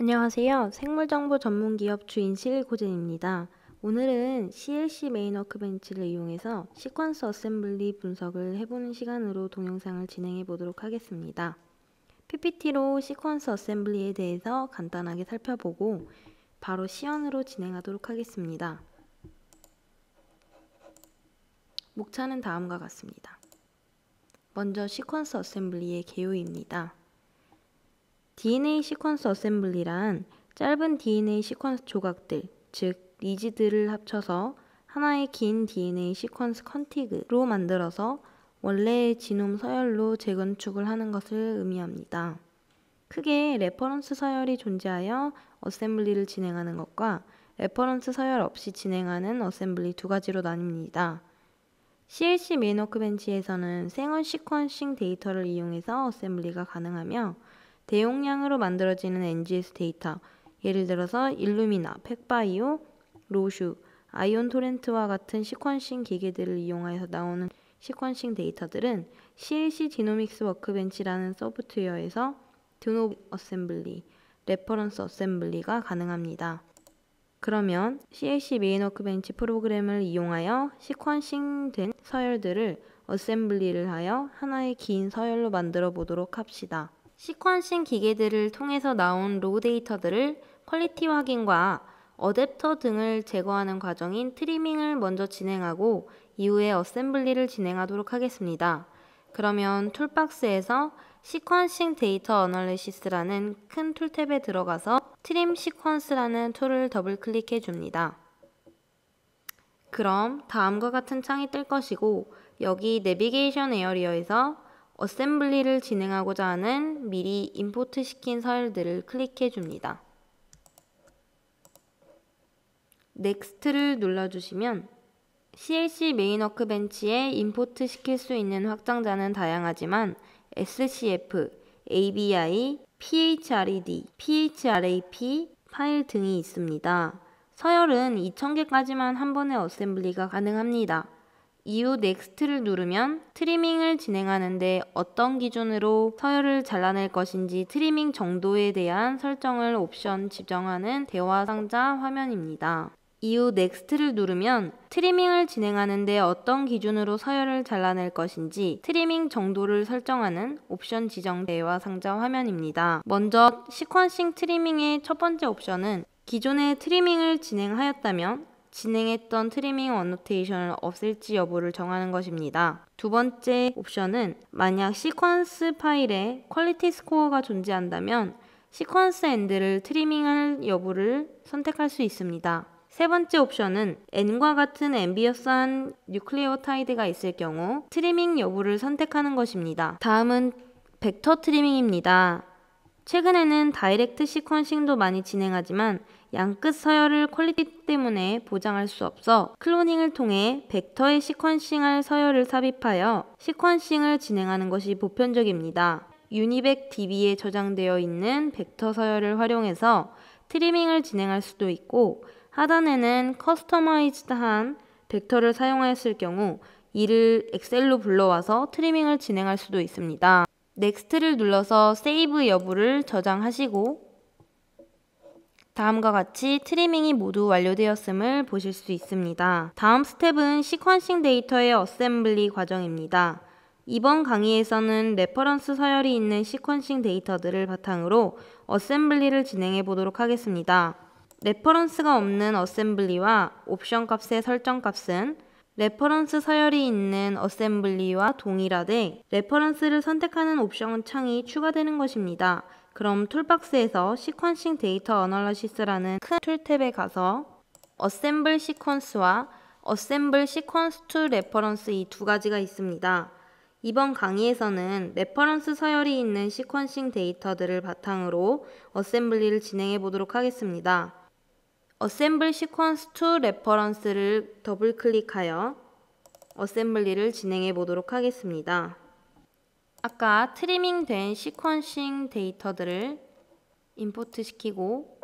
안녕하세요. 생물정보 전문기업 주인 시일코젠입니다. 오늘은 CLC 메인워크 벤치를 이용해서 시퀀스 어셈블리 분석을 해보는 시간으로 동영상을 진행해 보도록 하겠습니다. PPT로 시퀀스 어셈블리에 대해서 간단하게 살펴보고 바로 시연으로 진행하도록 하겠습니다. 목차는 다음과 같습니다. 먼저 시퀀스 어셈블리의 개요입니다. DNA 시퀀스 어셈블리란 짧은 DNA 시퀀스 조각들, 즉 리지들을 합쳐서 하나의 긴 DNA 시퀀스 컨티그로 만들어서 원래의 지놈 서열로 재건축을 하는 것을 의미합니다. 크게 레퍼런스 서열이 존재하여 어셈블리를 진행하는 것과 레퍼런스 서열 없이 진행하는 어셈블리 두 가지로 나뉩니다. CLC 메인워크벤치에서는 생원 시퀀싱 데이터를 이용해서 어셈블리가 가능하며 대용량으로 만들어지는 NGS 데이터, 예를 들어서 일루미나, 팩바이오, 로슈, 아이온 토렌트와 같은 시퀀싱 기계들을 이용하여 나오는 시퀀싱 데이터들은 CLC 디노믹스 워크벤치라는 소프트웨어에서 드노 어셈블리, 레퍼런스 어셈블리가 가능합니다. 그러면 CLC 메인 워크벤치 프로그램을 이용하여 시퀀싱된 서열들을 어셈블리를 하여 하나의 긴 서열로 만들어 보도록 합시다. 시퀀싱 기계들을 통해서 나온 로우 데이터들을 퀄리티 확인과 어댑터 등을 제거하는 과정인 트리밍을 먼저 진행하고 이후에 어셈블리를 진행하도록 하겠습니다. 그러면 툴박스에서 시퀀싱 데이터 어널리시스라는 큰 툴탭에 들어가서 트림 시퀀스라는 툴을 더블 클릭해 줍니다. 그럼 다음과 같은 창이 뜰 것이고 여기 내비게이션 에어리어에서 어셈블리를 진행하고자 하는 미리 임포트 시킨 서열들을 클릭해 줍니다. 넥스트를 눌러주시면 CLC 메인워크 벤치에 임포트 시킬 수 있는 확장자는 다양하지만 SCF, ABI, PHRED, PHRAP 파일 등이 있습니다. 서열은 2000개까지만 한 번의 어셈블리가 가능합니다. 이후 넥스트를 누르면 트리밍을 진행하는데 어떤 기준으로 서열을 잘라낼 것인지 트리밍 정도에 대한 설정을 옵션 지정하는 대화 상자 화면입니다. 이후 넥스트를 누르면 트리밍을 진행하는데 어떤 기준으로 서열을 잘라낼 것인지 트리밍 정도를 설정하는 옵션 지정 대화 상자 화면입니다. 먼저 시퀀싱 트리밍의 첫 번째 옵션은 기존의 트리밍을 진행하였다면 진행했던 트리밍 어노테이션을 없앨지 여부를 정하는 것입니다. 두 번째 옵션은 만약 시퀀스 파일에 퀄리티 스코어가 존재한다면 시퀀스 엔드를 트리밍할 여부를 선택할 수 있습니다. 세 번째 옵션은 N과 같은 엠비어스한 뉴클리오타이드가 있을 경우 트리밍 여부를 선택하는 것입니다. 다음은 벡터 트리밍입니다. 최근에는 다이렉트 시퀀싱도 많이 진행하지만 양 끝 서열을 퀄리티 때문에 보장할 수 없어 클로닝을 통해 벡터에 시퀀싱할 서열을 삽입하여 시퀀싱을 진행하는 것이 보편적입니다. 유니백 DB에 저장되어 있는 벡터 서열을 활용해서 트리밍을 진행할 수도 있고 하단에는 커스터마이즈드한 벡터를 사용하였을 경우 이를 엑셀로 불러와서 트리밍을 진행할 수도 있습니다. 넥스트를 눌러서 세이브 여부를 저장하시고 다음과 같이 트리밍이 모두 완료되었음을 보실 수 있습니다. 다음 스텝은 시퀀싱 데이터의 어셈블리 과정입니다. 이번 강의에서는 레퍼런스 서열이 있는 시퀀싱 데이터들을 바탕으로 어셈블리를 진행해 보도록 하겠습니다. 레퍼런스가 없는 어셈블리와 옵션 값의 설정 값은 레퍼런스 서열이 있는 어셈블리와 동일하되 레퍼런스를 선택하는 옵션 창이 추가되는 것입니다. 그럼 툴박스에서 시퀀싱 데이터 어널러시스라는 큰 툴탭에 가서 어셈블 시퀀스와 어셈블 시퀀스 툴 레퍼런스 이 두 가지가 있습니다. 이번 강의에서는 레퍼런스 서열이 있는 시퀀싱 데이터들을 바탕으로 어셈블리를 진행해 보도록 하겠습니다. Assemble Sequence 어셈블 시퀀스 투 레퍼런스를 더블 클릭하여 어셈블리를 진행해 보도록 하겠습니다. 아까 트리밍 된 시퀀싱 데이터들을 임포트 시키고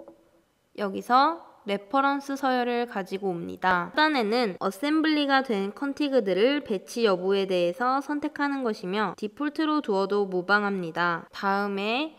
여기서 레퍼런스 서열을 가지고 옵니다. 하단에는 어셈블리가 된 컨티그들을 배치 여부에 대해서 선택하는 것이며 디폴트로 두어도 무방합니다. 다음에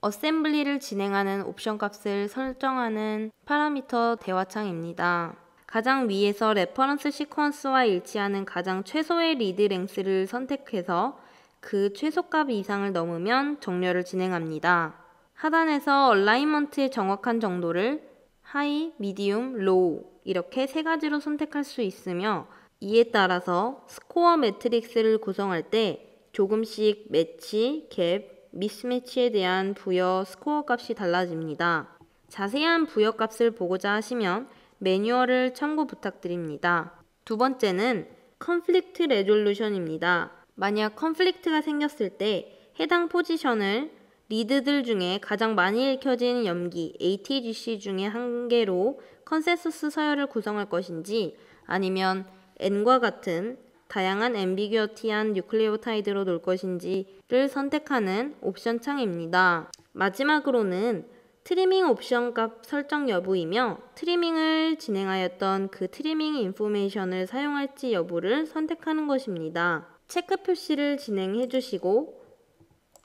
어셈블리를 진행하는 옵션 값을 설정하는 파라미터 대화창입니다. 가장 위에서 레퍼런스 시퀀스와 일치하는 가장 최소의 리드 랭스를 선택해서 그 최소값 이상을 넘으면 정렬을 진행합니다. 하단에서 얼라인먼트의 정확한 정도를 하이, 미디움, 로우 이렇게 세 가지로 선택할 수 있으며 이에 따라서 스코어 매트릭스를 구성할 때 조금씩 매치, 갭, 미스매치에 대한 부여 스코어 값이 달라집니다. 자세한 부여 값을 보고자 하시면 매뉴얼을 참고 부탁드립니다. 두 번째는 컨플릭트 레졸루션입니다. 만약 컨플릭트가 생겼을 때 해당 포지션을 리드들 중에 가장 많이 읽혀진는 염기 ATGC 중에 한 개로 컨센서스 서열을 구성할 것인지 아니면 N과 같은 다양한 앰비규어티한 뉴클레오타이드로 놀 것인지를 선택하는 옵션 창입니다. 마지막으로는 트리밍 옵션 값 설정 여부이며 트리밍을 진행하였던 그 트리밍 인포메이션을 사용할지 여부를 선택하는 것입니다. 체크 표시를 진행해 주시고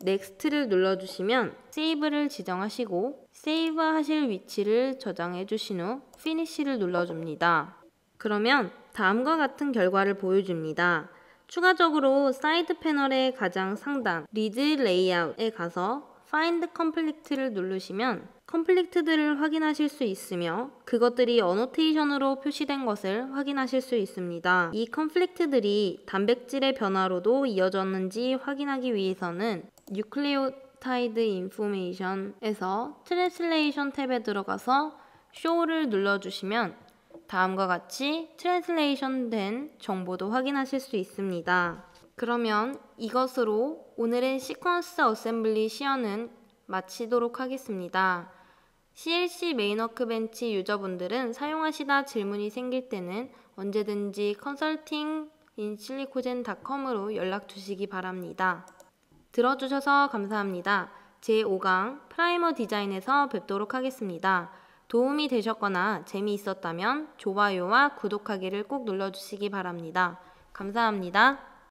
넥스트를 눌러주시면 세이브를 지정하시고 세이브 하실 위치를 저장해 주신 후 피니시를 눌러줍니다. 그러면 다음과 같은 결과를 보여줍니다. 추가적으로 사이드 패널의 가장 상단 리드 레이아웃에 가서 Find Conflict를 누르시면 컴플릭트들을 확인하실 수 있으며 그것들이 어노테이션으로 표시된 것을 확인하실 수 있습니다. 이 컴플릭트들이 단백질의 변화로도 이어졌는지 확인하기 위해서는 u c l o 뉴 i n f o r m a t i o n 에서 Translation 탭에 들어가서 show를 눌러주시면 다음과 같이 트랜 s 레이션된 정보도 확인하실 수 있습니다. 그러면 이것으로 오늘의 시퀀스 어셈블리 시연은 마치도록 하겠습니다. CLC 메인워크벤치 유저분들은 사용하시다 질문이 생길 때는 언제든지 컨설팅 인실리코젠닷컴으로 연락 주시기 바랍니다. 들어주셔서 감사합니다. 제5강 프라이머 디자인에서 뵙도록 하겠습니다. 도움이 되셨거나 재미있었다면 좋아요와 구독하기를 꼭 눌러주시기 바랍니다. 감사합니다.